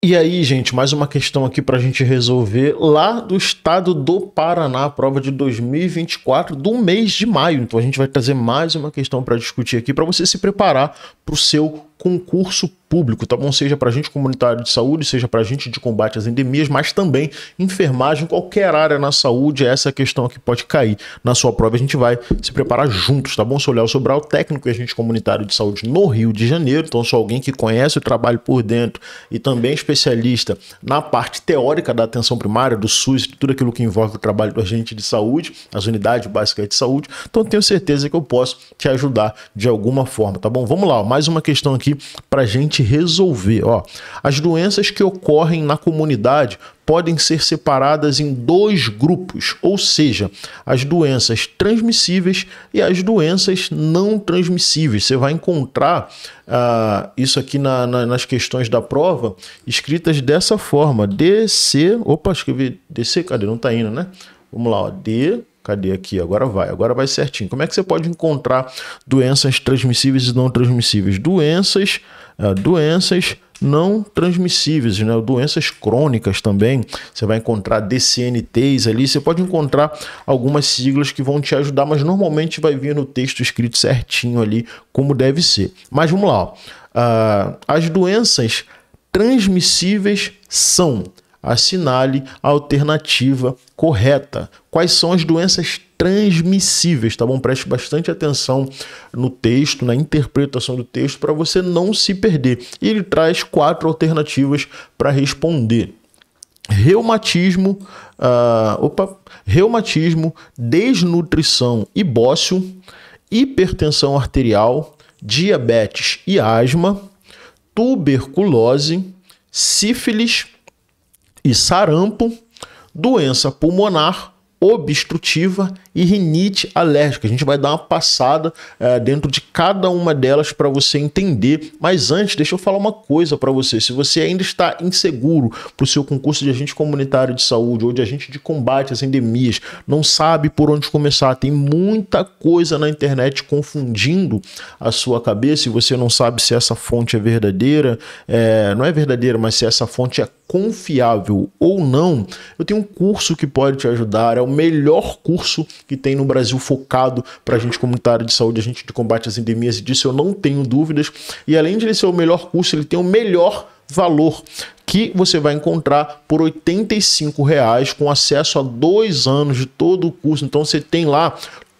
E aí, gente, mais uma questão aqui para a gente resolver lá do estado do Paraná, a prova de 2024 do mês de maio. Então a gente vai trazer mais uma questão para discutir aqui para você se preparar para o seu concurso público, tá bom? Seja para gente comunitário de saúde, seja para gente de combate às endemias, mas também enfermagem, qualquer área na saúde, essa é questão que pode cair na sua prova. A gente vai se preparar juntos, tá bom? Sou Léo Sobral, técnico e agente comunitário de saúde no Rio de Janeiro, então sou alguém que conhece o trabalho por dentro e também especialista na parte teórica da atenção primária, do SUS, tudo aquilo que envolve o trabalho do agente de saúde, as unidades básicas de saúde. Então tenho certeza que eu posso te ajudar de alguma forma, tá bom? Vamos lá, mais uma questão aqui aqui para a gente resolver. Ó, as doenças que ocorrem na comunidade podem ser separadas em dois grupos, ou seja, as doenças transmissíveis e as doenças não transmissíveis. Você vai encontrar ah, isso aqui na, na, nas questões da prova escritas dessa forma: DC, opa, escrevi DC, cadê? Não está indo, né? Vamos lá, ó, D, Cadê aqui? Agora vai, agora vai certinho. Como é que você pode encontrar doenças transmissíveis e não transmissíveis? Doenças, ah, doenças não transmissíveis, né? doenças crônicas também. Você vai encontrar DCNTs ali, você pode encontrar algumas siglas que vão te ajudar, mas normalmente vai vir no texto escrito certinho ali como deve ser. Mas vamos lá, ó. Ah, as doenças transmissíveis são assinale a alternativa correta. Quais são as doenças transmissíveis, tá bom? Preste bastante atenção no texto, na interpretação do texto, para você não se perder. E ele traz quatro alternativas para responder. Reumatismo, uh, opa, reumatismo, desnutrição e bócio, hipertensão arterial, diabetes e asma, tuberculose, sífilis e sarampo, doença pulmonar obstrutiva e rinite alérgica. A gente vai dar uma passada eh, dentro de cada uma delas para você entender. Mas antes, deixa eu falar uma coisa para você. Se você ainda está inseguro para o seu concurso de agente comunitário de saúde ou de agente de combate às endemias, não sabe por onde começar, tem muita coisa na internet confundindo a sua cabeça e você não sabe se essa fonte é verdadeira, é, não é verdadeira, mas se essa fonte é confiável ou não, eu tenho um curso que pode te ajudar, é o melhor curso que tem no Brasil focado para a gente comunitário de saúde, a gente de combate às endemias, e disso eu não tenho dúvidas. E além de ele ser o melhor curso, ele tem o melhor valor que você vai encontrar por R$ reais com acesso a dois anos de todo o curso. Então você tem lá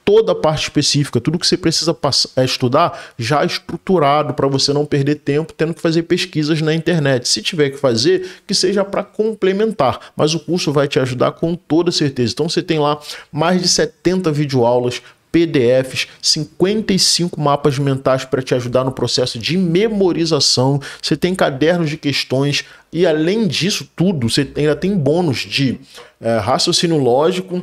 toda a parte específica, tudo que você precisa passar, é, estudar já estruturado para você não perder tempo tendo que fazer pesquisas na internet. Se tiver que fazer, que seja para complementar, mas o curso vai te ajudar com toda certeza. Então você tem lá mais de 70 videoaulas PDFs, 55 mapas mentais para te ajudar no processo de memorização. Você tem cadernos de questões e além disso tudo, você ainda tem bônus de é, raciocínio lógico,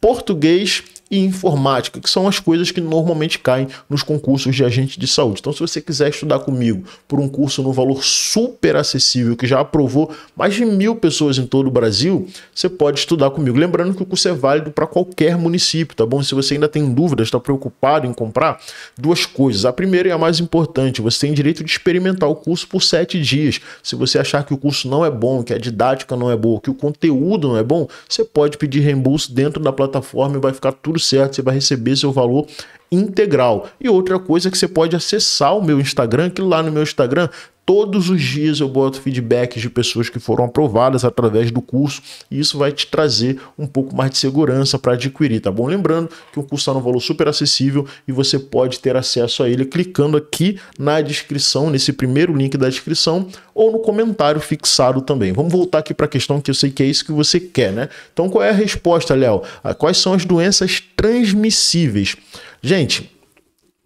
português e informática, que são as coisas que normalmente caem nos concursos de agente de saúde. Então, se você quiser estudar comigo por um curso no valor super acessível, que já aprovou mais de mil pessoas em todo o Brasil, você pode estudar comigo. Lembrando que o curso é válido para qualquer município, tá bom? Se você ainda tem dúvidas, está preocupado em comprar, duas coisas. A primeira e a mais importante, você tem direito de experimentar o curso por sete dias. Se você achar que o curso não é bom, que a didática não é boa, que o conteúdo não é bom, você pode pedir reembolso dentro da plataforma e vai ficar tudo certo, você vai receber seu valor integral. E outra coisa é que você pode acessar o meu Instagram, que lá no meu Instagram Todos os dias eu boto feedbacks de pessoas que foram aprovadas através do curso e isso vai te trazer um pouco mais de segurança para adquirir, tá bom? Lembrando que o curso está num valor super acessível e você pode ter acesso a ele clicando aqui na descrição, nesse primeiro link da descrição ou no comentário fixado também. Vamos voltar aqui para a questão que eu sei que é isso que você quer, né? Então qual é a resposta, Léo? Ah, quais são as doenças transmissíveis? Gente,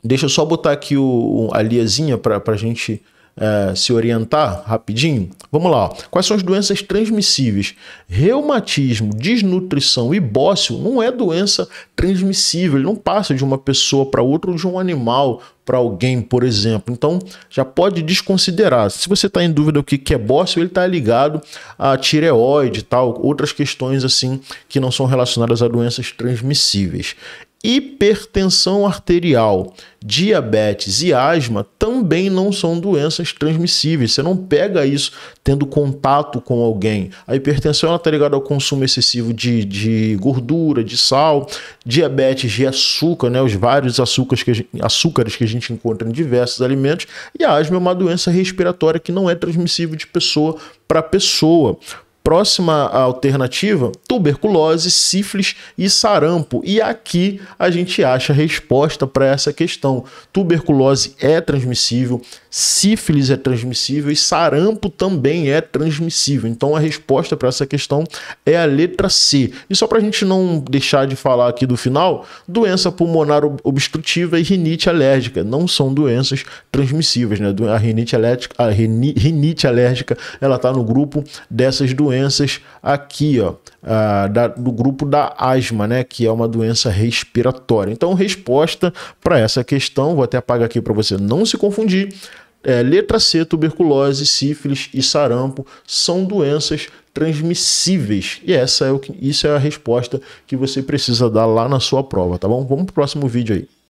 deixa eu só botar aqui o, a liazinha para a gente é, se orientar rapidinho? Vamos lá. Ó. Quais são as doenças transmissíveis? Reumatismo, desnutrição e bócio não é doença transmissível, ele não passa de uma pessoa para outra ou de um animal para alguém, por exemplo. Então, já pode desconsiderar. Se você está em dúvida o que é bócio, ele está ligado a tireoide e tal, outras questões assim que não são relacionadas a doenças transmissíveis hipertensão arterial, diabetes e asma também não são doenças transmissíveis. Você não pega isso tendo contato com alguém. A hipertensão está ligada ao consumo excessivo de, de gordura, de sal, diabetes de açúcar, né, os vários açúcares que, gente, açúcares que a gente encontra em diversos alimentos. E a asma é uma doença respiratória que não é transmissível de pessoa para pessoa. Próxima alternativa: tuberculose, sífilis e sarampo. E aqui a gente acha a resposta para essa questão. Tuberculose é transmissível, sífilis é transmissível e sarampo também é transmissível. Então a resposta para essa questão é a letra C. E só para a gente não deixar de falar aqui do final, doença pulmonar obstrutiva e rinite alérgica não são doenças transmissíveis, né? A rinite alérgica, a rinite alérgica, ela está no grupo dessas doenças doenças aqui, ó, a, da, do grupo da asma, né, que é uma doença respiratória. Então, resposta para essa questão, vou até apagar aqui para você não se confundir. É, letra C, tuberculose, sífilis e sarampo são doenças transmissíveis. E essa é o que, isso é a resposta que você precisa dar lá na sua prova, tá bom? Vamos pro próximo vídeo aí.